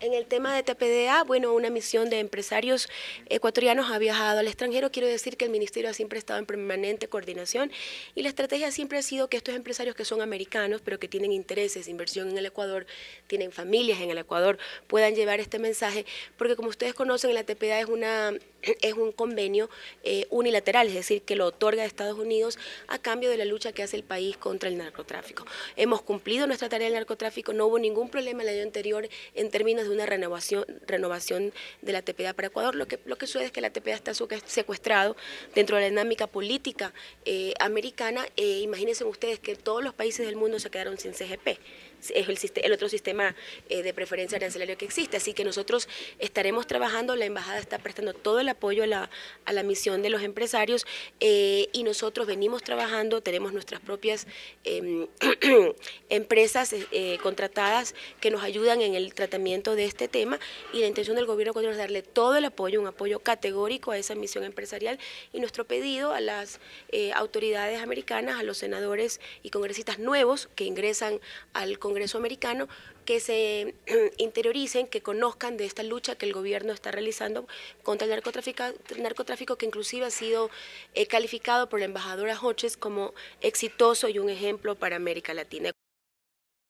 En el tema de TPDA, bueno, una misión de empresarios ecuatorianos ha viajado al extranjero. Quiero decir que el ministerio ha siempre estado en permanente coordinación y la estrategia siempre ha sido que estos empresarios que son americanos, pero que tienen intereses, inversión en el Ecuador, tienen familias en el Ecuador, puedan llevar este mensaje, porque como ustedes conocen, la TPDA es una es un convenio eh, unilateral, es decir, que lo otorga Estados Unidos a cambio de la lucha que hace el país contra el narcotráfico. Hemos cumplido nuestra tarea del narcotráfico, no hubo ningún problema el año anterior en términos de una renovación, renovación de la TPA para Ecuador. Lo que, lo que sucede es que la TPA está secuestrado dentro de la dinámica política eh, americana. E imagínense ustedes que todos los países del mundo se quedaron sin CGP es el, otro sistema eh, de preferencia arancelario que existe. Así que nosotros estaremos trabajando, la embajada está prestando todo la apoyo a la, a la misión de los empresarios eh, y nosotros venimos trabajando, tenemos nuestras propias em, empresas eh, eh, contratadas que nos ayudan en el tratamiento de este tema y la intención del gobierno es darle todo el apoyo, un apoyo categórico a esa misión empresarial y nuestro pedido a las autoridades americanas, a los senadores y congresistas nuevos que ingresan al Congreso americano, que se interioricen, que conozcan de esta lucha que el gobierno está realizando contra el narcotráfico, narcotráfico que inclusive ha sido eh, calificado por la embajadora Hoches como exitoso y un ejemplo para América Latina.